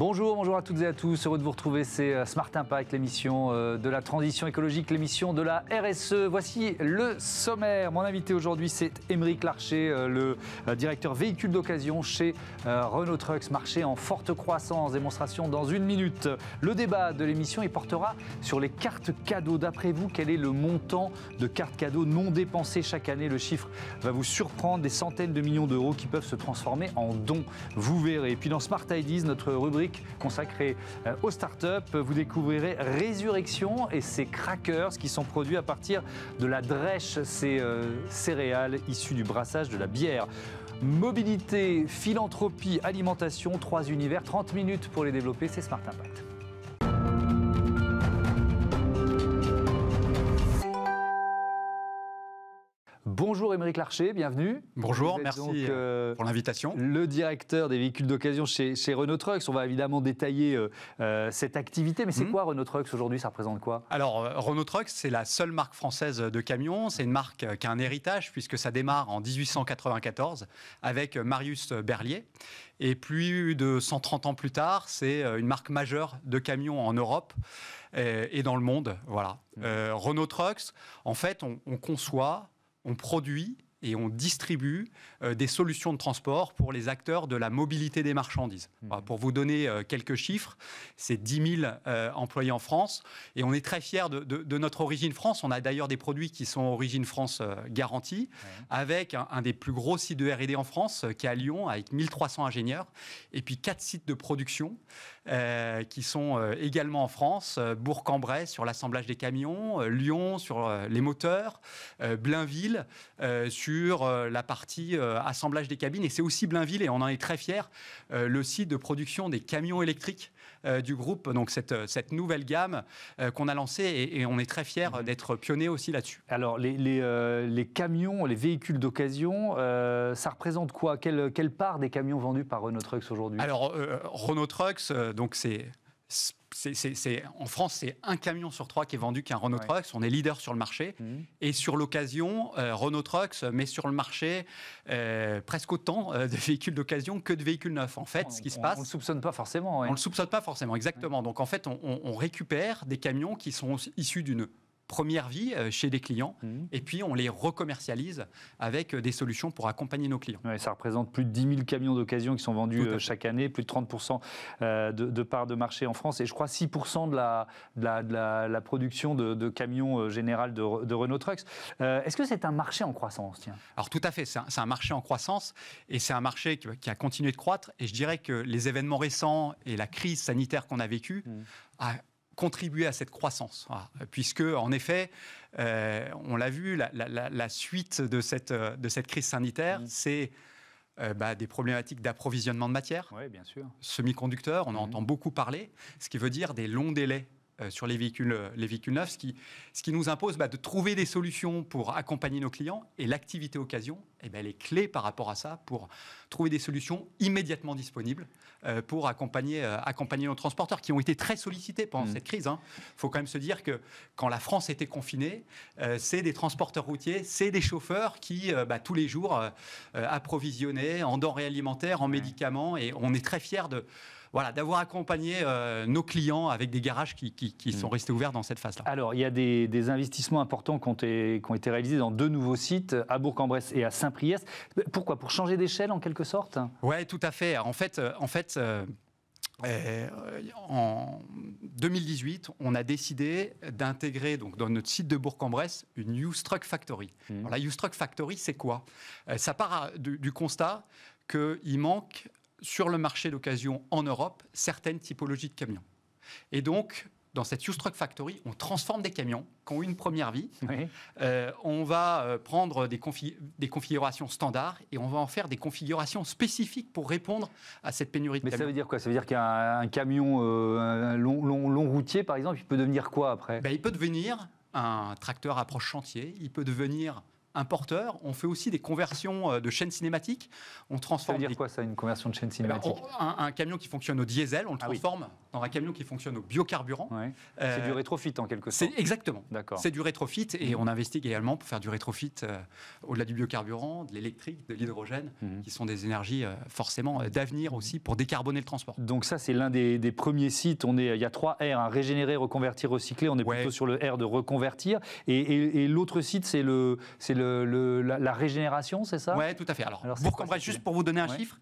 Bonjour, bonjour à toutes et à tous. Heureux de vous retrouver. C'est euh, Smart Impact, l'émission euh, de la transition écologique, l'émission de la RSE. Voici le sommaire. Mon invité aujourd'hui, c'est Émeric Larcher, euh, le directeur véhicule d'occasion chez Renault Trucks, marché en forte croissance. Démonstration dans une minute. Le débat de l'émission, il portera sur les cartes cadeaux. D'après vous, quel est le montant de cartes cadeaux non dépensées chaque année Le chiffre va vous surprendre. Des centaines de millions d'euros qui peuvent se transformer en dons. Vous verrez. Et puis dans Smart Ideas, notre rubrique consacré consacrée euh, aux startups. Vous découvrirez Résurrection et ses crackers qui sont produits à partir de la drèche, ces euh, céréales issues du brassage de la bière. Mobilité, philanthropie, alimentation, trois univers, 30 minutes pour les développer, c'est Smart Impact. Émeric Larcher, bienvenue. Bonjour, merci euh, pour l'invitation. Le directeur des véhicules d'occasion chez, Renault Trucks. On va évidemment détailler euh, euh, cette activité, mais c'est hmm. quoi Renault Trucks aujourd'hui Ça représente quoi Alors Renault Trucks, c'est la seule marque française de camions. C'est une marque qui a un héritage puisque ça démarre en 1894 avec Marius Berlier. Et plus de 130 ans plus tard, c'est une marque majeure de camions en Europe et dans le monde. Voilà. Hmm. Renault Trucks, en fait, on, on conçoit, on produit et on distribue euh, des solutions de transport pour les acteurs de la mobilité des marchandises. Mmh. pour vous donner euh, quelques chiffres, c'est 10 000 euh, employés en France et on est très fiers de, notre origine France. On a d'ailleurs des produits qui sont origine France garantie avec un, des plus gros sites de R&D en France qui est à Lyon avec 1300 ingénieurs et puis quatre sites de production qui sont également en France, bourg en sur l'assemblage des camions, Lyon sur les moteurs, Blainville sur euh, la partie euh, assemblage des cabines. Et c'est aussi Blainville, et on en est très fiers, euh, le site de production des camions électriques du groupe. Donc cette, cette nouvelle gamme qu'on a lancée, et, on est très fiers mhm. d'être pionniers aussi là-dessus. Alors les, les, les, camions, les véhicules d'occasion, ça représente quoi quelle, quelle, part des camions vendus par Renault Trucks aujourd'hui Alors Renault Trucks, donc c'est c'est, en France, c'est un camion sur trois qui est vendu qu'un Renault Trucks. On est leader sur le marché. Mmh. Et sur l'occasion, euh, Renault Trucks met sur le marché euh, presque autant euh, de véhicules d'occasion que de véhicules neufs. En fait, on, ce qui se passe. On ne le soupçonne pas forcément. On ne le soupçonne pas forcément, exactement. Donc en fait, on, on récupère des camions qui sont issus d'une première vie euh, chez des clients mmh. et puis on les recommercialise avec euh, des solutions pour accompagner nos clients. ça représente plus de 10 000 camions d'occasion qui sont vendus euh, chaque année, plus de 30% de, de part de marché en France et je crois 6% de la, la, production de, camions général de, Renault Trucks. Est-ce que c'est un marché en croissance Alors tout à fait, c'est un, marché en croissance et c'est un marché qui, a continué de croître et je dirais que les événements récents et la crise sanitaire qu'on a vécue mmh. a contribuer à cette croissance. Ah, puisque, en effet, euh, on l'a vu, la, suite de cette, de cette crise sanitaire, mm. c'est euh, bah, des problématiques d'approvisionnement de matière. Semi-conducteurs, on en mm. entend beaucoup parler, ce qui veut dire des longs délais euh, sur les véhicules, euh, les véhicules neufs, ce qui, nous impose bah, de trouver des solutions pour accompagner nos clients. Et l'activité occasion, eh ben, elle est clé par rapport à ça pour trouver des solutions immédiatement disponibles euh, pour accompagner, nos transporteurs qui ont été très sollicités pendant mmh. cette crise. Il hein. faut quand même se dire que quand la France était confinée, c'est des transporteurs routiers, c'est des chauffeurs qui, bah, tous les jours, approvisionnaient en denrées alimentaires, en médicaments. Et on est très fiers de voilà, d'avoir accompagné euh, nos clients avec des garages qui, sont mm. restés ouverts dans cette phase-là. Alors, il y a des, investissements importants qui ont, été, réalisés dans deux nouveaux sites, à Bourg-en-Bresse et à Saint-Priest. Pourquoi Pour changer d'échelle, en quelque sorte Oui, tout à fait. En fait, euh, en fait euh, en 2018, on a décidé d'intégrer donc dans notre site de Bourg-en-Bresse une u Truck Factory. Mm. la u Truck Factory, c'est quoi Ça part du, du constat qu'il manque sur le marché d'occasion en Europe certaines typologies de camions. Et donc, dans cette used Truck Factory, on transforme des camions qui ont une première vie. Euh, on va euh, prendre des, des, configurations standards et on va en faire des configurations spécifiques pour répondre à cette pénurie de Mais camions. Mais ça veut dire quoi Ça veut dire qu'un camion euh, long, long, routier, par exemple, il peut devenir quoi après ben, Il peut devenir un tracteur approche chantier, il peut devenir importeur, on fait aussi des conversions euh, de chaînes cinématiques. On transforme. Ça veut dire quoi ça, une conversion de chaîne eh ben, cinématique un, camion qui fonctionne au diesel, on le ah transforme dans un camion qui fonctionne au biocarburant. Euh, c'est du rétrofit en quelque sorte. Exactement. D'accord. C'est du rétrofit et mhm. on investit également pour faire du rétrofit euh, au-delà du biocarburant, de l'électrique, de l'hydrogène, mhm. qui sont des énergies forcément d'avenir aussi pour décarboner le transport. Donc ça, c'est l'un des, premiers sites. On est, il y a trois R hein, régénérer, reconvertir, recycler. On est plutôt sur le R de reconvertir. Et, l'autre site, c'est le, c'est la, régénération, c'est ça Oui, tout à fait. Alors, juste pour vous donner un chiffre,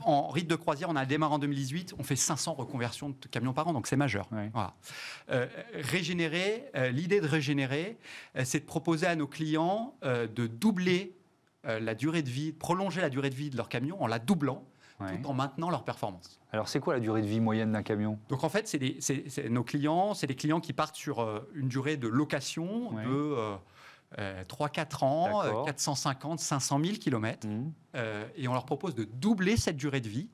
en rite de croisière, on a démarré en 2018, on fait 500 reconversions de camions par an, donc c'est majeur. Euh, régénérer, euh, l'idée de régénérer, euh, c'est de proposer à nos clients de doubler la durée de vie, prolonger la durée de vie de leur camion en la doublant. tout en maintenant leur performance. Alors, c'est quoi la durée de vie moyenne d'un camion Donc, en fait, c'est nos clients, c'est les clients qui partent sur une durée de location de 3-4 euh, ans, 450, 500 000 km. et on leur propose de doubler cette durée de vie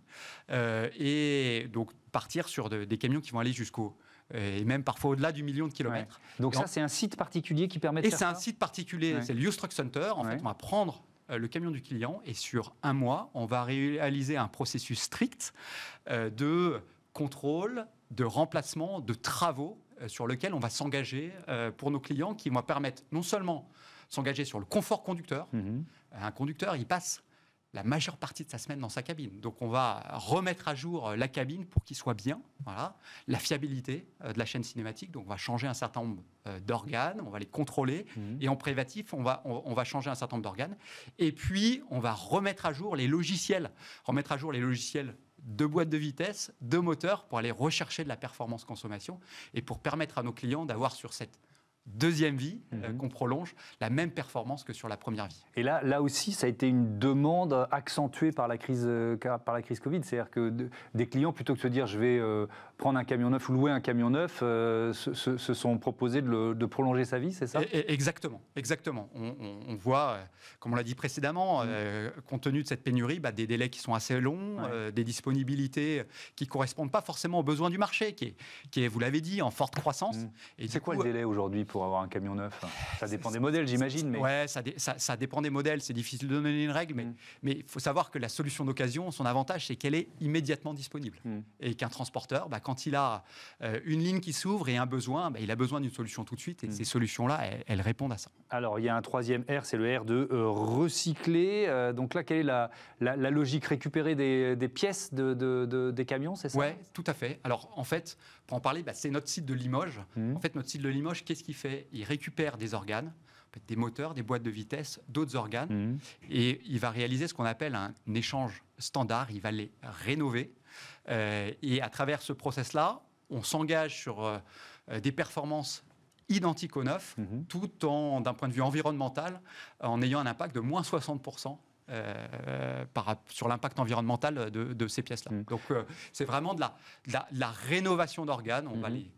euh, et donc partir sur des camions qui vont aller jusqu'au euh, et même parfois au-delà du million de kilomètres. Donc ça, c'est un site particulier qui permet de... Et c'est un site particulier, c'est le Truck Center. En fait, on va prendre le camion du client et sur un mois, on va réaliser un processus strict de contrôle, de remplacement, de travaux euh, sur lequel on va s'engager euh, pour nos clients qui vont permettre non seulement s'engager sur le confort conducteur, mhm. euh, un conducteur, il passe la majeure partie de sa semaine dans sa cabine. Donc on va remettre à jour la cabine pour qu'il soit bien, voilà, la fiabilité de la chaîne cinématique. Donc on va changer un certain nombre d'organes, on va les contrôler mhm. et en privatif, on va on va changer un certain nombre d'organes et puis on va remettre à jour les logiciels, remettre à jour les logiciels deux boîtes de vitesse, deux moteurs pour aller rechercher de la performance consommation et pour permettre à nos clients d'avoir sur cette deuxième vie euh, mhm. qu'on prolonge la même performance que sur la première vie. Et là, là aussi, ça a été une demande accentuée par la crise, euh, par la crise Covid. C'est-à-dire que des clients, plutôt que de se dire je vais euh, prendre un camion neuf ou louer un camion neuf euh, se, sont proposés de, prolonger sa vie, c'est ça Exactement, exactement. On, voit, euh, comme on l'a dit précédemment, euh, mm. compte tenu de cette pénurie, bah, des délais qui sont assez longs, des disponibilités qui correspondent pas forcément aux besoins du marché, qui est, qui est vous l'avez dit, en forte croissance. Mm. c'est quoi le délai aujourd'hui pour avoir un camion neuf Ça dépend des modèles, j'imagine. Mais... Ouais, ça, dépend des modèles. C'est difficile de donner une règle, mais mm. mais il faut savoir que la solution d'occasion, son avantage, c'est qu'elle est immédiatement disponible et qu'un transporteur, bah, quand quand il a euh, une ligne qui s'ouvre et un besoin, ben, il a besoin d'une solution tout de suite. Et mm. ces solutions-là, elles, répondent à ça. Alors, il y a un troisième R, c'est le R de euh, recycler. Euh, donc là, quelle est la, logique Récupérer des, pièces de, des camions, c'est ça Oui, tout à fait. Alors, en fait, pour en parler, ben, c'est notre site de Limoges. Mm. En fait, notre site de Limoges, qu'est-ce qu'il fait Il récupère des organes des moteurs, des boîtes de vitesse, d'autres organes. Mm. Et il va réaliser ce qu'on appelle un échange standard. Il va les rénover euh, et à travers ce process-là, on s'engage sur euh, euh, des performances identiques aux neufs, mhm. tout en, d'un point de vue environnemental, en ayant un impact de moins 60% sur l'impact environnemental de, ces pièces-là. Mhm. Donc c'est vraiment de la, la, rénovation d'organes. On mhm. va les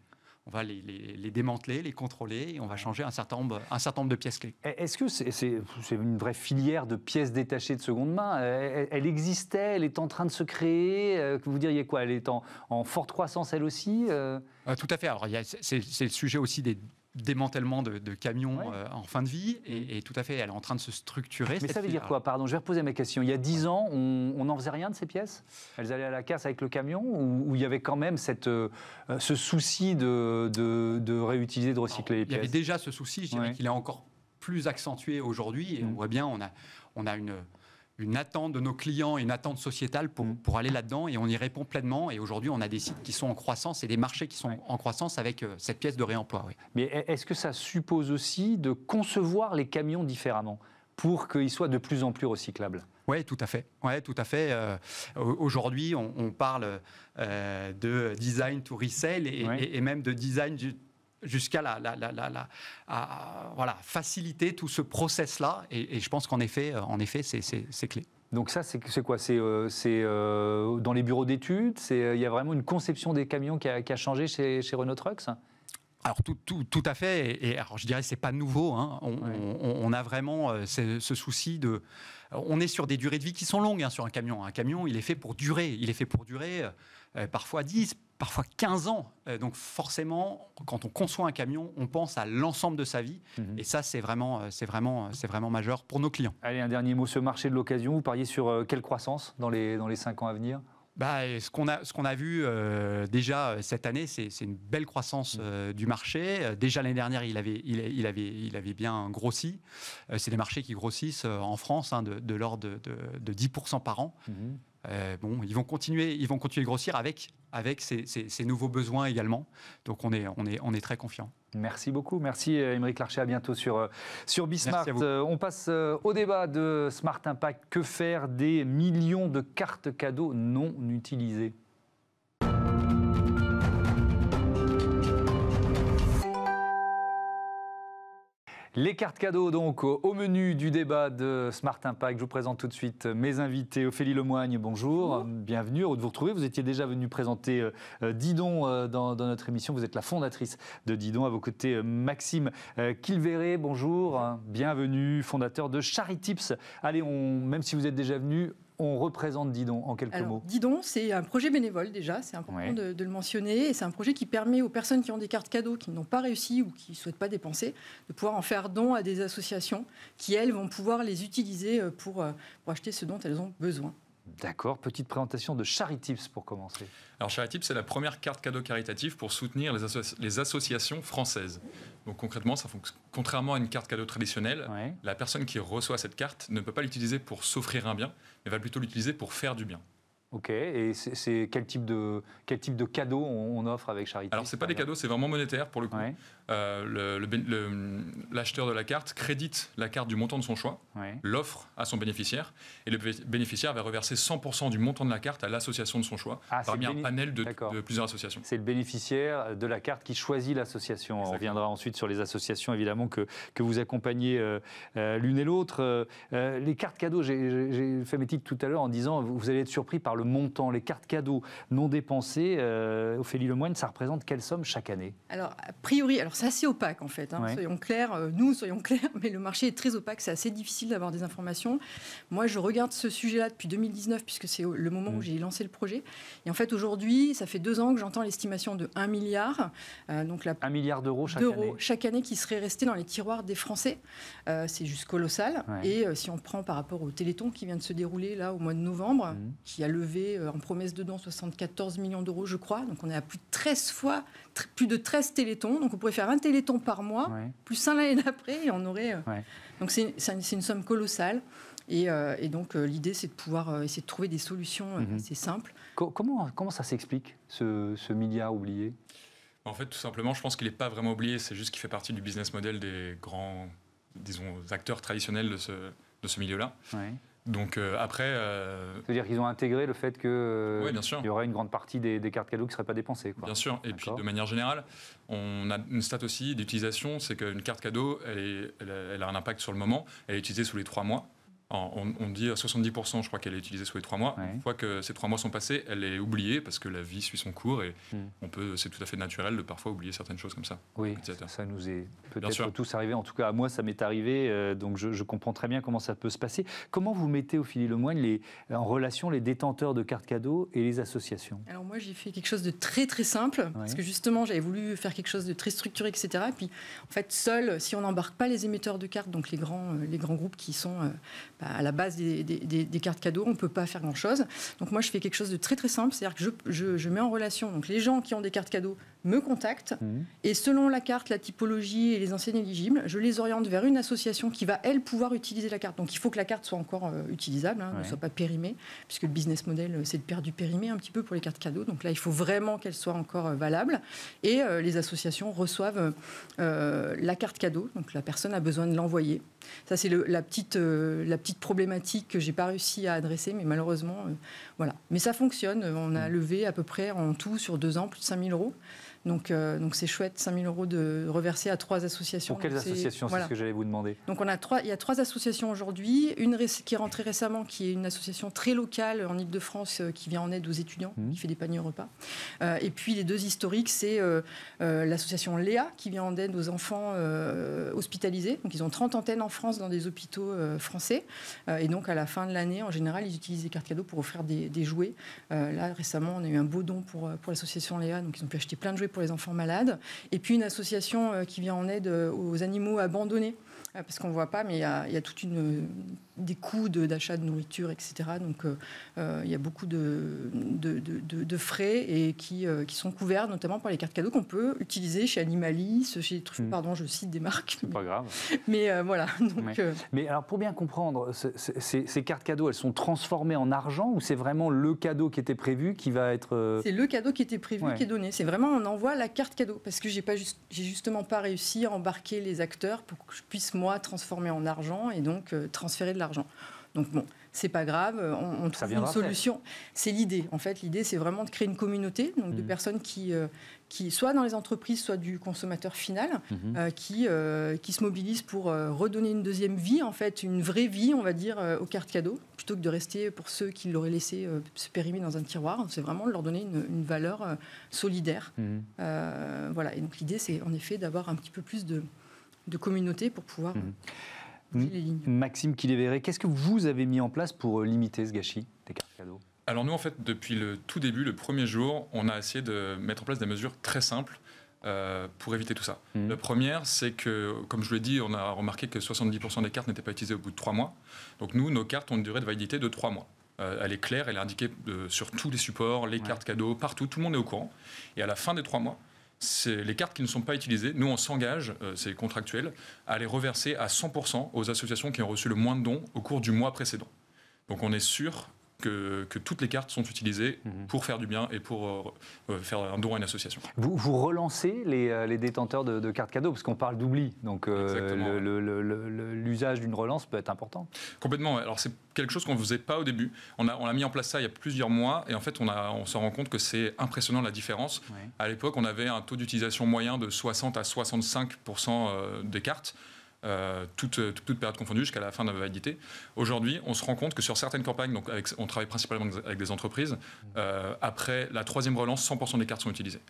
on va les, démanteler, les contrôler, et on va changer un certain nombre, de pièces clés. E-, est-ce que c'est une vraie filière de pièces détachées de seconde main e-, e-, elle, existait, elle est en train de se créer euh, Vous diriez quoi Elle est en, forte croissance elle aussi euh euh, Tout à fait. c'est le sujet aussi des démantèlement de, de camions euh, en fin de vie mm. et, tout à fait, elle est en train de se structurer. Mais ça veut dire quoi Pardon, je vais reposer ma question. Il y a dix ans, on n'en faisait rien de ces pièces Elles allaient à la casse avec le camion ou, il y avait quand même cette, euh, euh, ce souci de, de, réutiliser, de recycler les pièces Il y avait déjà ce souci, je dirais qu'il est encore plus accentué aujourd'hui et mm. on voit bien, on a, on a une une attente de nos clients, une attente sociétale pour, mm. pour aller là-dedans et on y répond pleinement. Et aujourd'hui, on a des sites qui sont en croissance et des marchés qui sont en croissance avec euh, cette pièce de réemploi. Mais est-ce que ça suppose aussi de concevoir les camions différemment pour qu'ils soient de plus en plus recyclables oui, tout à fait. Ouais, tout à fait. Euh, aujourd'hui, on, parle euh, de design to resell et, même de design jusqu'à la, à, voilà, faciliter tout ce process-là. Et, je pense qu'en effet, euh, en effet c'est clé. Donc ça, c'est quoi C'est euh, euh, dans les bureaux d'études Il y a vraiment une conception des camions qui a, qui a changé chez, chez Renault Trucks alors tout, tout, tout, à fait, et, alors je dirais c'est pas nouveau. Hein. On, a vraiment ce, souci de, on est sur des durées de vie qui sont longues hein, sur un camion. Un camion, il est fait pour durer, il est fait pour durer parfois 10, parfois 15 ans. Euh, donc forcément, quand on conçoit un camion, on pense à l'ensemble de sa vie. Mhm. Et ça, c'est vraiment, euh, c'est vraiment, euh, c'est vraiment majeur pour nos clients. Allez, un dernier mot. sur le marché de l'occasion, vous pariez sur quelle croissance dans les, dans les 5 ans à venir bah, ce qu'on a, ce qu'on a vu déjà cette année, c'est, une belle croissance mhm. du marché. Déjà l'année dernière, il avait, il, avait, il avait bien grossi. c'est des marchés qui grossissent en France hein, de, l'ordre de, 10% par an. Mhm. Euh, bon, ils vont continuer, ils vont continuer de grossir avec, avec ces, nouveaux besoins également. Donc on est, on est, on est très confiant. Merci beaucoup. Merci euh, Émeric Larcher. À bientôt sur, euh, sur Bismart. On passe au débat de Smart Impact. Que faire des millions de cartes cadeaux non utilisées Les cartes cadeaux, donc, au menu du débat de Smart Impact. Je vous présente tout de suite mes invités. Ophélie Lemoigne, bonjour. Bienvenue, heureux de vous retrouver. Vous étiez déjà venu présenter euh, euh, Didon euh, dans, notre émission. Vous êtes la fondatrice de Didon. À vos côtés, Maxime Kilveré, bonjour. Bienvenue, fondateur de Tips. Allez, on, même si vous êtes déjà venu, on représente Didon en quelques mots. Didon, c'est un projet bénévole déjà, c'est important de, le mentionner. Et c'est un projet qui permet aux personnes qui ont des cartes cadeaux, qui n'ont pas réussi ou qui ne souhaitent pas dépenser, de pouvoir en faire don à des associations qui, elles, vont pouvoir les utiliser euh, euh, pour, acheter ce dont elles ont besoin. D'accord, petite présentation de tips pour commencer. Alors Charitips, c'est la première carte cadeau caritative pour soutenir les, associations françaises. Donc concrètement, ça contrairement à une carte cadeau traditionnelle, la personne qui reçoit cette carte ne peut pas l'utiliser pour s'offrir un bien, mais va plutôt l'utiliser pour faire du bien. Ok, et c'est quel type de quel type de cadeau on, offre avec Charité Alors c'est pas des cadeaux, c'est vraiment monétaire pour le coup. Euh, mm, l'acheteur de la carte crédite la carte du montant de son choix, l'offre à son bénéficiaire, et le bénéficiaire va reverser 100% du montant de la carte à l'association de son choix, par ah, parmi un panel de, plusieurs associations. C'est le bénéficiaire de la carte qui choisit l'association. On reviendra ensuite sur les associations, évidemment, que, que vous accompagnez euh, euh, l'une et l'autre. les cartes cadeaux, j'ai fait mes titres tout à l'heure en disant, vous allez être surpris par le montant. Les cartes cadeaux non dépensées, Ophélie Lemoine, ça représente quelle somme chaque année Alors, a priori, alors c'est assez opaque en fait, hein, soyons clairs, euh, nous soyons clairs, mais le marché est très opaque, c'est assez difficile d'avoir des informations. Moi je regarde ce sujet-là depuis 2019 puisque c'est le moment où mm. j'ai lancé le projet. Et en fait aujourd'hui, ça fait deux ans que j'entends l'estimation de 1 milliard. Euh, donc la... 1 milliard d'euros chaque année Chaque année qui serait resté dans les tiroirs des Français. Euh, c'est juste colossal. Et si on prend par rapport au Téléthon qui vient de se dérouler là au mois de novembre, mm. qui a levé en promesse de dedans 74 millions d'euros je crois, donc on est à plus de 13 fois plus de 13 télétons. Donc on pourrait faire un téléthon par mois, plus un l'année d'après, et on aurait. Euh, donc c'est une, somme colossale. Et, euh, donc euh, l'idée, c'est de pouvoir essayer de trouver des solutions mhm. assez simples. comment, comment ça s'explique, ce, ce, milliard oublié En fait, tout simplement, je pense qu'il n'est pas vraiment oublié, c'est juste qu'il fait partie du business model des grands disons, acteurs traditionnels de ce, milieu-là. Donc euh, après. Euh, C'est-à-dire qu'ils ont intégré le fait qu'il euh, y aurait une grande partie des, cartes cadeaux qui ne seraient pas dépensées. Bien sûr. Et puis de manière générale, on a une stat aussi d'utilisation c'est qu'une carte cadeau, elle, a, elle, a un impact sur le moment. Elle est utilisée sous les trois mois on, dit à 70%, je crois qu'elle est utilisée sur les trois mois. Une fois que ces trois mois sont passés, elle est oubliée parce que la vie suit son cours et hmm. on peut, c'est tout à fait naturel de parfois oublier certaines choses comme ça. Oui, ça, nous est peut-être tous arrivé. En tout cas, à moi, ça m'est arrivé, euh, donc je, comprends très bien comment ça peut se passer. Comment vous mettez, au le Lemoine, les, en relation les détenteurs de cartes cadeaux et les associations Alors moi, j'ai fait quelque chose de très très simple parce que justement, j'avais voulu faire quelque chose de très structuré, etc. puis, en fait, seul, si on n'embarque pas les émetteurs de cartes, donc les grands, euh, les grands groupes qui sont euh, à la base des, cartes cadeaux, on ne peut pas faire grand-chose. Donc moi, je fais quelque chose de très très simple, c'est-à-dire que je, je, je, mets en relation, donc les gens qui ont des cartes cadeaux me contactent, mhm. et selon la carte, la typologie et les enseignes éligibles, je les oriente vers une association qui va, elle, pouvoir utiliser la carte. Donc il faut que la carte soit encore euh, utilisable, hein, ne soit pas périmée, puisque le business model, euh, c'est de perdre du périmé un petit peu pour les cartes cadeaux. Donc là, il faut vraiment qu'elle soit encore euh, valable. Et les associations reçoivent la carte cadeau, donc la personne a besoin de l'envoyer. Ça, c'est la petite... la petite problématique que j'ai pas réussi à adresser, mais malheureusement, euh, voilà. Mais ça fonctionne. On a mmh. levé à peu près en tout sur deux ans plus de 5000 euros. Euh, donc, c'est chouette, 000 euros de reverser à trois associations. Pour quelles associations C'est ce que j'allais vous demander. Donc on a trois, il y a trois associations aujourd'hui. Une qui est rentrée récemment, qui est une association très locale en Ile-de-France, euh, qui vient en aide aux étudiants, mmh. qui fait des paniers repas. Euh, et puis les deux historiques, c'est l'association Léa, qui vient en aide aux enfants hospitalisés. Donc ils ont 30 antennes en France dans des hôpitaux français. et donc à la fin de l'année, en général, ils utilisent des cartes cadeaux pour offrir des, jouets. là récemment, on a eu un beau don pour, pour l'association Léa, donc ils ont pu acheter plein de jouets pour les enfants malades, et puis une association euh, qui vient en aide euh, aux animaux abandonnés euh, parce qu'on ne voit pas, mais il y a, tout une des coûts d'achat de, nourriture, etc. Donc euh, euh, il y a beaucoup de, de, frais et qui, qui, sont couverts notamment par les cartes cadeaux qu'on peut utiliser chez Animalis, chez hmm. pardon, je cite des marques. pas grave. Mais voilà. Mais alors pour bien comprendre, ces cartes cadeaux, elles sont transformées en argent ou c'est vraiment le cadeau qui était prévu qui va être C'est le cadeau qui était prévu qui est donné. C'est vraiment on envoie la carte cadeau parce que j'ai pas j'ai justement pas réussi à embarquer les acteurs pour que je puisse transformer en argent et donc euh, transférer de l'argent. Donc bon, c'est pas grave, euh, on, trouve une solution. C'est l'idée. En fait, l'idée, c'est vraiment de créer une communauté donc de mmh. personnes euh, qui, soit dans les entreprises, soit du consommateur final, mmh. qui, qui se mobilisent pour redonner une deuxième vie, en fait, une vraie vie, on va dire, aux cartes cadeaux, plutôt que de rester pour ceux qui l'auraient laissé se périmer dans un tiroir. C'est vraiment de leur donner une, valeur solidaire. Mmh. voilà. Et donc l'idée, c'est en effet d'avoir un petit peu plus de de communauté pour pouvoir. Mmh. Les lignes. Maxime Kiléveré, qu'est-ce que vous avez mis en place pour euh, limiter ce gâchis des cartes cadeaux Alors nous, en fait, depuis le tout début, le premier jour, on a essayé de mettre en place des mesures très simples euh, pour éviter tout ça. Mhm. La première, c'est que, comme je l'ai dit, on a remarqué que 70% des cartes n'étaient pas utilisées au bout de 3 mois. Donc nous, nos cartes ont une durée de validité de 3 mois. Euh, elle est claire, elle est indiquée sur tous les supports, les cartes cadeaux, partout, tout le monde est au courant. Et à la fin des 3 mois, les cartes qui ne sont pas utilisées, nous on s'engage, euh, c'est contractuel, à les reverser à 100% aux associations qui ont reçu le moins de dons au cours du mois précédent. Donc on est sûr que, toutes les cartes sont utilisées mhm. pour faire du bien et pour euh, euh, faire un don à une association. Vous, relancez les, euh, détenteurs de, cartes cadeaux, parce qu'on parle d'oubli, donc l'usage d'une relance peut être important. Complètement, alors c'est quelque chose qu'on ne faisait pas au début. On a, on a mis en place ça il y a plusieurs mois, et en fait on, se on s'en rend compte que c'est impressionnant la différence. À l'époque, on avait un taux d'utilisation moyen de 60 à 65% des cartes. Euh, toute, période confondue jusqu'à la fin de la validité. Aujourd'hui, on se rend compte que sur certaines campagnes, donc on travaille principalement avec des entreprises, mmh. euh, après la troisième relance, 100% des cartes sont utilisées.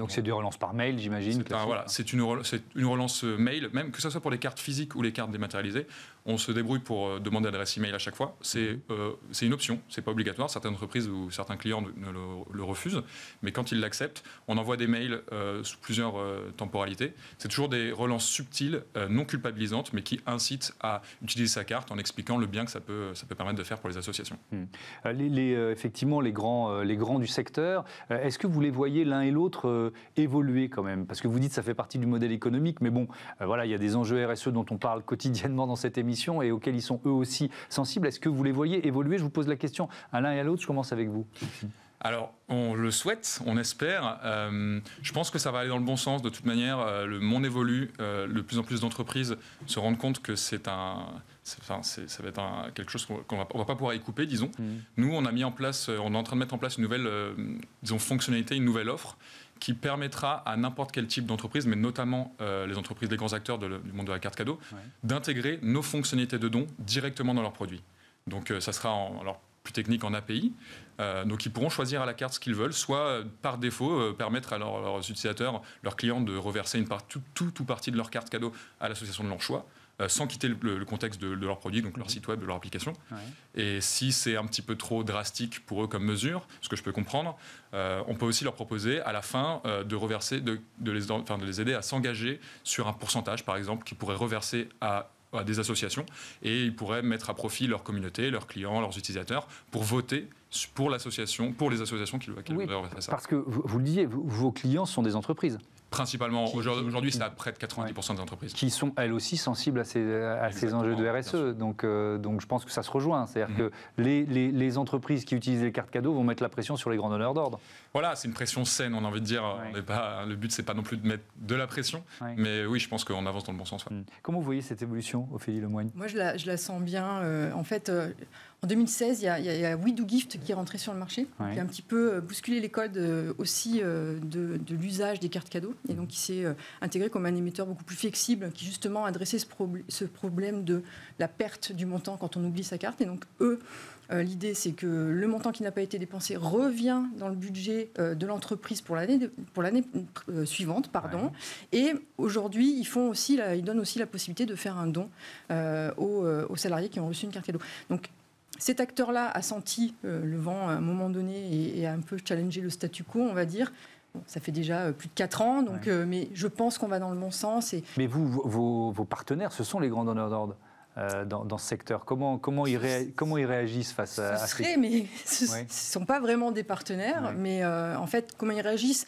Donc c'est des relances par mail, j'imagine. C'est voilà, c'est une, relance, une relance euh, mail, même que ce soit pour les cartes physiques ou les cartes dématérialisées. On se débrouille pour euh, demander l'adresse email à chaque fois. C'est mhm. euh, c'est une option, c'est pas obligatoire. Certaines entreprises ou certains clients ne le, refusent, mais quand ils l'acceptent, on envoie des mails sous plusieurs temporalités. C'est toujours des relances subtiles, non culpabilisantes, mais qui incitent à utiliser sa carte en expliquant le bien que ça peut, ça peut permettre de faire pour les associations. Mhm. les, effectivement, les grands, les grands du secteur, est-ce que vous les voyez l'un et l'autre évoluer quand même Parce que vous dites que ça fait partie du modèle économique, mais bon, euh, voilà, il y a des enjeux RSE dont on parle quotidiennement dans cette émission et auxquels ils sont eux aussi sensibles. Est-ce que vous les voyez évoluer Je vous pose la question à l'un et à l'autre. Je commence avec vous. Alors, on le souhaite, on espère. Euh, je pense que ça va aller dans le bon sens. De toute manière, euh, le monde évolue. Le plus en plus d'entreprises se rendent compte que c'est un, ça va être quelque chose qu'on ne va pas pouvoir y couper, disons. Mm. Nous, on a mis en place, euh, on est en train de mettre en place une nouvelle, euh, fonctionnalité, une nouvelle offre qui permettra à n'importe quel type d'entreprise, mais notamment euh, les entreprises, les grands acteurs du monde de la carte cadeau, d'intégrer nos fonctionnalités de dons directement dans leurs produits. Donc, ça sera alors, plus technique en API. donc ils pourront choisir à la carte ce qu'ils veulent, soit par défaut permettre à leurs utilisateurs, leurs clients de reverser une part, tout, tout, partie de leur carte cadeau à l'association de leur choix, euh, sans quitter le, contexte de, leur produit, donc leur site web, de leur application. Et si c'est un petit peu trop drastique pour eux comme mesure, ce que je peux comprendre, euh, on peut aussi leur proposer à la fin euh, de reverser, de, de, les, aider à s'engager sur un pourcentage, par exemple, qu'ils pourraient reverser à des associations et ils pourraient mettre à profit leur communauté, leurs clients, leurs utilisateurs pour voter pour l'association, pour les associations qui, qui oui, ça. Parce que vous, vous, le disiez, vos clients sont des entreprises. Principalement. Aujourd'hui, c'est à près de 90% des entreprises. Qui sont elles aussi sensibles à ces, enjeux de RSE. Donc, euh, donc je pense que ça se rejoint. C'est-à-dire mhm. que les, les, entreprises qui utilisent les cartes cadeaux vont mettre la pression sur les grands donneurs d'ordre. Voilà, c'est une pression saine, on a envie de dire. Pas, le but, c'est pas non plus de mettre de la pression. Mais oui, je pense qu'on avance dans le bon sens. Hmm. Comment vous voyez cette évolution, Ophélie Lemoyne Moi, je la, je la, sens bien. Euh, en fait, euh, en 2016, il y a, We Do Gift qui est rentré sur le marché, qui a un petit peu euh, bousculé les codes aussi euh, de, l'usage des cartes cadeaux, et donc il s'est euh, intégré comme un émetteur beaucoup plus flexible, qui justement adressait ce, ce problème de la perte du montant quand on oublie sa carte. Et donc, eux, l'idée, c'est que le montant qui n'a pas été dépensé revient dans le budget de l'entreprise pour l'année suivante. Pardon. Et aujourd'hui, ils, font aussi ils donnent aussi la possibilité de faire un don aux, aux, salariés qui ont reçu une carte cadeau. Donc, cet acteur-là a senti euh, le vent à un moment donné et, a un peu challengé le statu quo, on va dire. ça fait déjà euh, plus de 4 ans, donc, euh, mais je pense qu'on va dans le bon sens. Mais vous, vos, partenaires, ce sont les grands donneurs d'ordre dans, ce secteur comment, comment, ils, comment ils réagissent face à, ça mais ce ne sont pas vraiment des partenaires, mais en fait, comment ils réagissent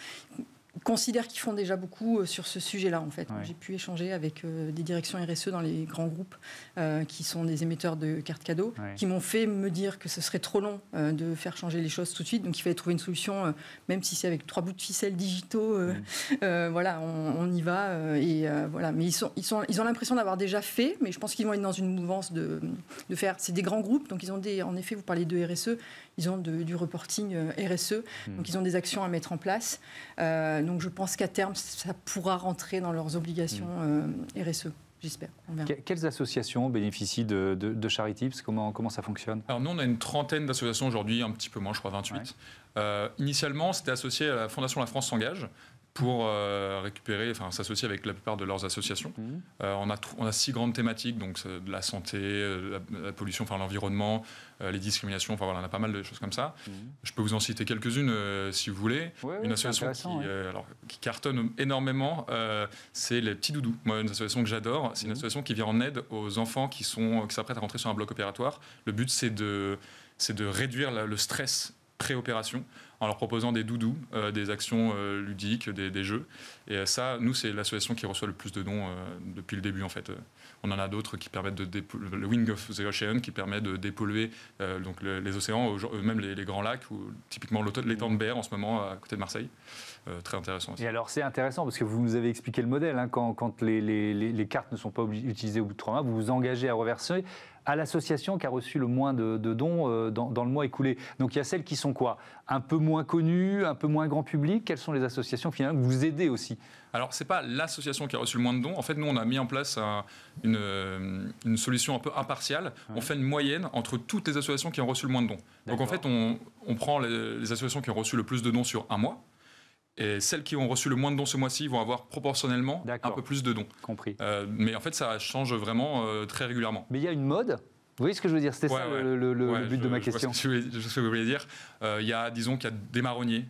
considèrent qu'ils font déjà beaucoup euh, sur ce sujet-là, en fait. J'ai pu échanger avec euh, des directions RSE dans les grands groupes euh, qui sont des émetteurs de cartes cadeaux, qui m'ont fait me dire que ce serait trop long de faire changer les choses tout de suite, donc il fallait trouver une solution, même si c'est avec trois bouts de ficelle digitaux, mm. voilà, on, y va, et voilà. Mais ils, sont, ils, sont, ils ont l'impression d'avoir déjà fait, mais je pense qu'ils vont être dans une mouvance de, de faire... C'est des grands groupes, donc ils ont des... En effet, vous parlez de RSE, ils ont du reporting euh, RSE, hmm. donc ils ont des actions à mettre en place. Euh, donc je pense qu'à terme, ça pourra rentrer dans leurs obligations euh, RSE j'espère. Quelles associations bénéficient de, de, comment, comment ça fonctionne Alors nous, on a une trentaine d'associations aujourd'hui, un petit peu moins, je crois 28. initialement, c'était associé à la Fondation La France s'engage pour euh, récupérer, enfin s'associer avec la plupart de leurs associations. Mhm. Euh, on, a, on a six grandes thématiques, donc euh, la santé, la, pollution, enfin l'environnement, les discriminations, enfin voilà, on a pas mal de choses comme ça. Mhm. Je peux vous en citer quelques-unes si vous voulez. une association qui, alors, qui, cartonne énormément, c'est les petits doudous. Moi, une association que j'adore, c'est une mhm. association qui vient en aide aux enfants qui sont qui s'apprêtent à rentrer sur un bloc opératoire. Le but, c'est de c'est de réduire le stress pré-opération en leur proposant des doudous, euh, des actions euh, ludiques, des, jeux. Et euh, ça, nous, c'est l'association qui reçoit le plus de dons depuis le début, en fait. On en a d'autres qui permettent de dépolluer, le Wing of the Ocean, qui permet de dépolluer donc les océans, même les, grands lacs, ou typiquement l'étang de Berre en ce moment, à côté de Marseille. très intéressant. Aussi. Et alors c'est intéressant parce que vous nous avez expliqué le modèle. Hein, quand, quand les, les, cartes ne sont pas utilisées au bout de trois mois, vous vous engagez à reverser à l'association qui a reçu le moins de, dons euh, dans, le mois écoulé. Donc il y a celles qui sont quoi Un peu moins connues, un peu moins grand public. Quelles sont les associations finalement que vous aidez aussi alors, ce n'est pas l'association qui a reçu le moins de dons. En fait, nous, on a mis en place euh, une, solution un peu impartiale. On fait une moyenne entre toutes les associations qui ont reçu le moins de dons. Donc, en fait, on, prend les, associations qui ont reçu le plus de dons sur un mois. Et celles qui ont reçu le moins de dons ce mois-ci vont avoir proportionnellement un peu plus de dons. Compris. Euh, mais en fait, ça change vraiment euh, très régulièrement. Mais il y a une mode vous voyez ce que je veux dire C'était ça le, but de ma question. Je, ce que vous voulez dire. Euh, il y a, disons qu'il y a des marronniers,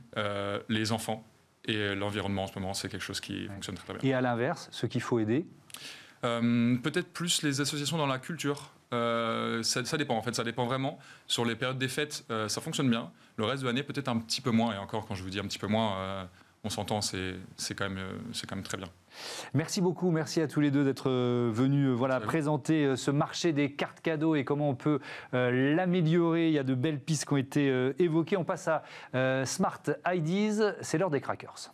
les enfants et l'environnement en ce moment, c'est quelque chose qui fonctionne très, très bien. Et à l'inverse, ce qu'il faut aider euh, peut-être plus les associations dans la culture. Euh, ça, dépend en fait, ça dépend vraiment. Sur les périodes des fêtes, euh, ça fonctionne bien. Le reste de l'année, peut-être un petit peu moins. Et encore, quand je vous dis un petit peu moins, on s'entend, c'est quand, même, quand même très bien. Merci beaucoup, merci à tous les deux d'être venus voilà, présenter ce marché des cartes cadeaux et comment on peut l'améliorer. Il y a de belles pistes qui ont été évoquées. On passe à Smart IDs, c'est l'heure des crackers.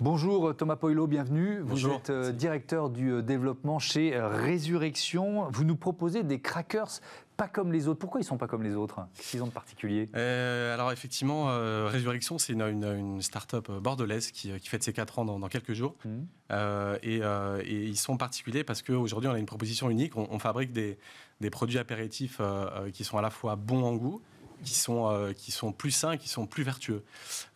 Bonjour euh, Thomas Poilo, bienvenue. Vous êtes euh, directeur du euh, développement chez Résurrection. Vous nous proposez des crackers pas comme les autres. Pourquoi ils ne sont pas comme les autres Qu'est-ce qu'ils ont de particulier Alors effectivement, Résurrection, c'est une, start-up bordelaise qui, fête ses 4 ans dans, quelques jours. Mmh. et, ils sont particuliers parce qu'aujourd'hui, on a une proposition unique. On, fabrique des produits apéritifs qui sont à la fois bons en goût, qui sont, euh, qui sont plus sains, qui sont plus vertueux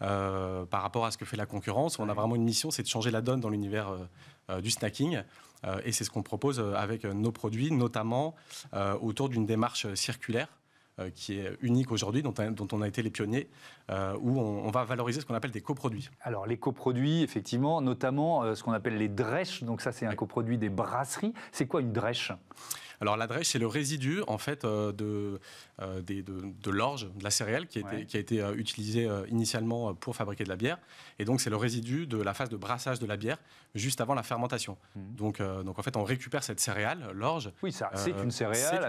euh, par rapport à ce que fait la concurrence. On a vraiment une mission, c'est de changer la donne dans l'univers euh, du snacking. et c'est ce qu'on propose avec nos produits, notamment autour d'une démarche circulaire qui est unique aujourd'hui, dont, on a été les pionniers, où on, va valoriser ce qu'on appelle des coproduits. Alors les coproduits, effectivement, notamment ce qu'on appelle les drèches, donc ça c'est un coproduit des brasseries. C'est quoi une drèche alors la drèche, c'est le résidu en fait euh, euh, de, de, l'orge, de la céréale qui, qui a été euh, utilisée initialement pour fabriquer de la bière. Et donc c'est le résidu de la phase de brassage de la bière juste avant la fermentation. Hmm. Donc, donc en fait, on récupère cette céréale, l'orge. Oui, ça, c'est une céréale,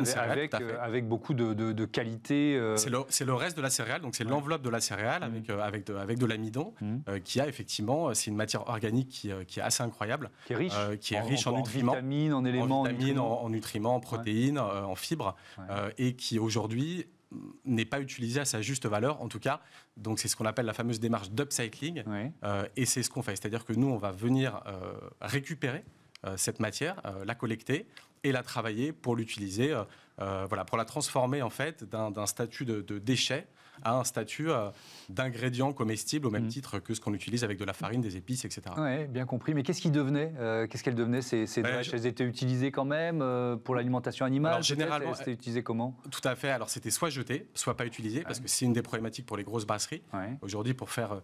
avec, beaucoup de, de, qualité. C'est, le, c'est le, reste de la céréale, donc c'est l'enveloppe de la céréale hmm. avec, avec, de, avec de l'amidon, hmm. qui a effectivement, c'est une matière organique qui, qui, est assez incroyable. Qui est riche. qui est riche en, nutriments. En vitamines, en éléments. En vitamines, en, nutriments, en protéines, euh, en fibres, euh, et qui aujourd'hui n'est pas utilisé à sa juste valeur, en tout cas. Donc c'est ce qu'on appelle la fameuse démarche d'upcycling, euh, et c'est ce qu'on fait. C'est-à-dire que nous, on va venir récupérer cette matière, la collecter et la travailler pour l'utiliser, voilà, pour la transformer en fait d'un statut de déchet a un statut euh, d'ingrédient comestible au même mm. titre que ce qu'on utilise avec de la farine, des épices, etc. Oui, bien compris. Mais qu'est-ce qui devenait euh, Qu'est-ce ben, qu'elles devenaient ces, ces Elles étaient utilisées quand même euh, pour mm. l'alimentation animale Alors, Généralement, c'était utilisé comment Tout à fait. Alors c'était soit jeté, soit pas utilisé, parce que c'est une des problématiques pour les grosses brasseries. Aujourd'hui, pour faire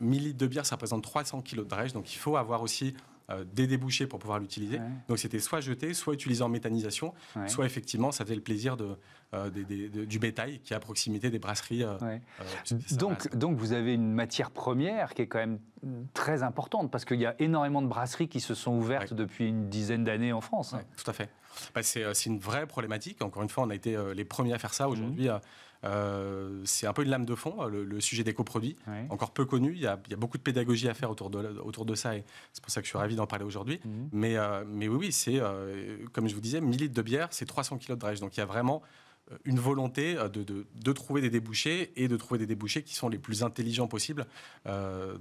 1000 litres de bière, ça représente 300 kg de drèche, donc il faut avoir aussi euh, des débouchés pour pouvoir l'utiliser. Donc c'était soit jeté, soit utilisé en méthanisation, soit effectivement ça faisait le plaisir euh, de, du bétail qui est à proximité des brasseries. Euh, donc, donc vous avez une matière première qui est quand même très importante parce qu'il y a énormément de brasseries qui se sont ouvertes depuis une dizaine d'années en France. Hein. tout à fait. Bah, c'est une vraie problématique. Encore une fois, on a été les premiers à faire ça. Mmh. Aujourd'hui, euh, c'est un peu une lame de fond, euh, le, sujet des coproduits, encore peu connu. Il y, a, beaucoup de pédagogie à faire autour de, autour de ça et c'est pour ça que je suis ravi d'en parler aujourd'hui. Mhm. Mais, euh, mais oui, oui c'est, comme je vous disais, 1000 litres de bière, c'est 300 kg de drèche. Donc il y a vraiment euh, une volonté euh, de, de, de, trouver des débouchés et de trouver des débouchés qui sont les plus intelligents possibles euh,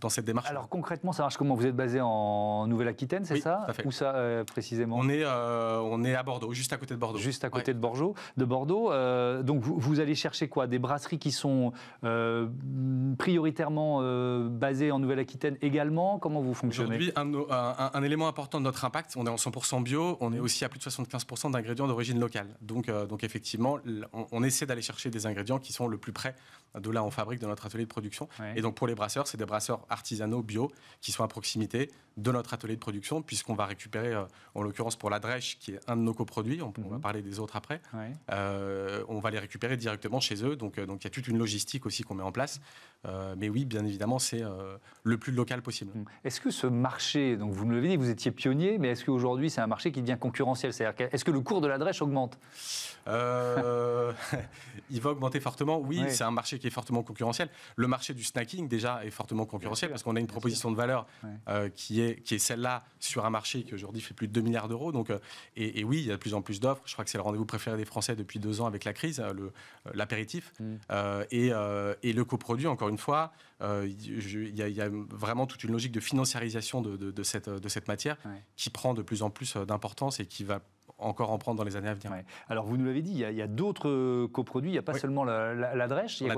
dans cette démarche. Alors concrètement, ça marche comment Vous êtes basé en Nouvelle-Aquitaine, c'est ça tout à fait. Où ça précisément on est, on est à Bordeaux, juste à côté de Bordeaux. Juste à côté de Bordeaux. De Bordeaux donc vous, allez chercher quoi Des brasseries qui sont prioritairement basées en Nouvelle-Aquitaine également Comment vous fonctionnez Aujourd'hui, un, un, élément important de notre impact, on est en 100% bio, on est mmh. aussi à plus de 75% d'ingrédients d'origine locale. Donc, donc effectivement, effectivement, on, essaie d'aller chercher des ingrédients qui sont le plus près de là on fabrique dans notre atelier de production. Et donc pour les brasseurs, c'est des brasseurs artisanaux bio qui sont à proximité de notre atelier de production, puisqu'on va récupérer, euh, en l'occurrence pour la drèche, qui est un de nos coproduits, on, va mhm. parler des autres après, euh, on va les récupérer directement chez eux. Euh, donc il y a toute une logistique aussi qu'on met en place. mais oui, bien évidemment, c'est le plus local possible. Mmh. Est-ce que ce marché, donc vous me l'avez dit, vous étiez pionnier, mais est-ce qu'aujourd'hui c'est un marché qui devient concurrentiel C'est-à-dire, est-ce que le cours de la drèche augmente Il va augmenter fortement, oui, c'est un marché qui est fortement concurrentiel. Le marché du snacking, déjà, est fortement concurrentiel parce qu'on a une proposition de valeur euh, qui est, qui est celle-là sur un marché qui aujourd'hui fait plus de 2 milliards d'euros. Donc, euh, et, oui, il y a de plus en plus d'offres. Je crois que c'est le rendez-vous préféré des Français depuis deux ans avec la crise, euh, l'apéritif. Mm. et, le coproduit, encore une fois, il y, a vraiment toute une logique de financiarisation de, cette, de cette matière qui prend de plus en plus d'importance et qui va encore en prendre dans les années à venir. Alors, vous nous l'avez dit, il y a, d'autres euh, coproduits, il n'y a pas seulement la, la, drèche. On,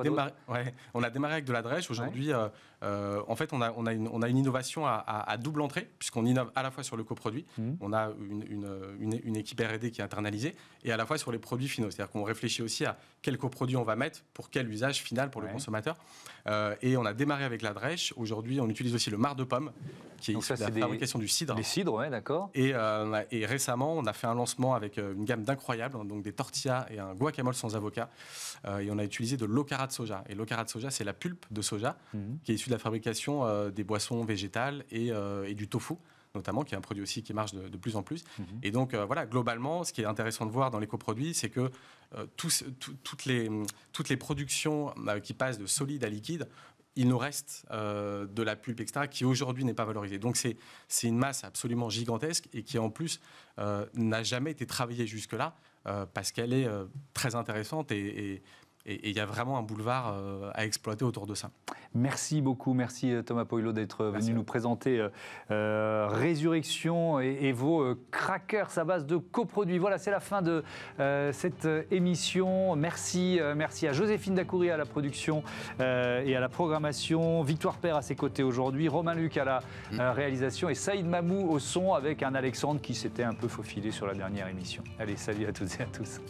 a démarré, avec de la drèche. Aujourd'hui, euh, euh, en fait, on a, on a, une, innovation à, double entrée, puisqu'on innove à la fois sur le coproduit, mhm. on a une, une, équipe RD qui est internalisée, et à la fois sur les produits finaux. C'est-à-dire qu'on réfléchit aussi à quel coproduit on va mettre, pour quel usage final pour le consommateur. et on a démarré avec la drèche. Aujourd'hui, on utilise aussi le marc de pomme, qui est la fabrication du cidre. Les cidres, d'accord. Et, et récemment, on a fait un lancement avec euh, une gamme d'incroyables, hein, donc des tortillas et un guacamole sans avocat. Euh, et on a utilisé de l'ocara de soja. Et l'ocara de soja, c'est la pulpe de soja mhm. qui est issue de la fabrication euh, des boissons végétales et, du tofu notamment, qui est un produit aussi qui marche de, plus en plus. Mhm. Et donc, voilà, globalement, ce qui est intéressant de voir dans les coproduits, c'est que tous, toutes, les, toutes les productions qui passent de solide à liquide il nous reste euh, de la pulpe, etc., qui aujourd'hui n'est pas valorisée. Donc c'est, une masse absolument gigantesque et qui en plus euh, n'a jamais été travaillée jusque-là euh, parce qu'elle est très intéressante et, et il y a vraiment un boulevard euh, à exploiter autour de ça. Merci beaucoup, merci euh, Thomas Poilot, d'être euh, venu nous présenter Résurrection et, vos crackers sa base de coproduits. Voilà, c'est la fin de cette émission. Merci, merci à Joséphine Dacoury à la production et à la programmation, Victoire Père à ses côtés aujourd'hui, Romain Luc à la mm. réalisation et Saïd Mamou au son avec un Alexandre qui s'était un peu faufilé sur la dernière émission. Allez, salut à toutes et à tous.